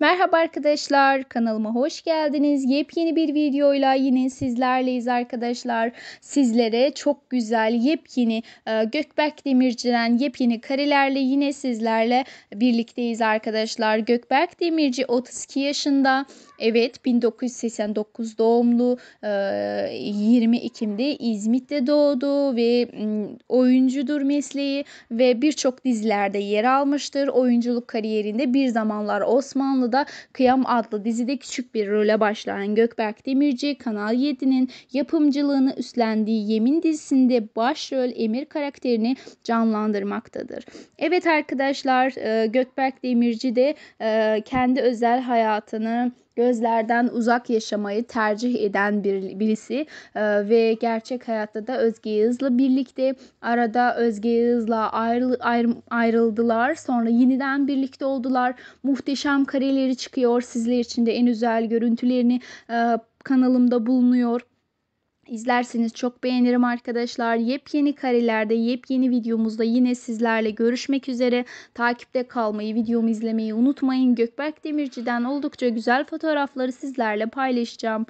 Merhaba arkadaşlar kanalıma hoş geldiniz. Yepyeni bir videoyla yine sizlerleyiz arkadaşlar. Sizlere çok güzel yepyeni e, Gökberk Demirci'den yepyeni karelerle yine sizlerle birlikteyiz arkadaşlar. Gökberk Demirci 32 yaşında. Evet 1989 doğumlu 20 e, Ekim'de İzmit'te doğdu ve oyuncudur mesleği ve birçok dizilerde yer almıştır. Oyunculuk kariyerinde bir zamanlar Osmanlı konuda Kıyam adlı dizide küçük bir role başlayan Gökberk Demirci, Kanal 7'nin yapımcılığını üstlendiği Yemin dizisinde başrol Emir karakterini canlandırmaktadır. Evet arkadaşlar e, Gökberk Demirci de e, kendi özel hayatını gözlerden uzak yaşamayı tercih eden bir, birisi e, ve gerçek hayatta da Özge Yağız'la birlikte arada Özge Yağız'la ayrı, ayrı, ayrıldılar sonra yeniden birlikte oldular muhteşem kareleri çıkıyor sizler için de en güzel görüntülerini e, kanalımda bulunuyor İzlerseniz çok beğenirim arkadaşlar. Yepyeni karelerde, yepyeni videomuzda yine sizlerle görüşmek üzere. Takipte kalmayı, videomu izlemeyi unutmayın. Gökberk Demirci'den oldukça güzel fotoğrafları sizlerle paylaşacağım.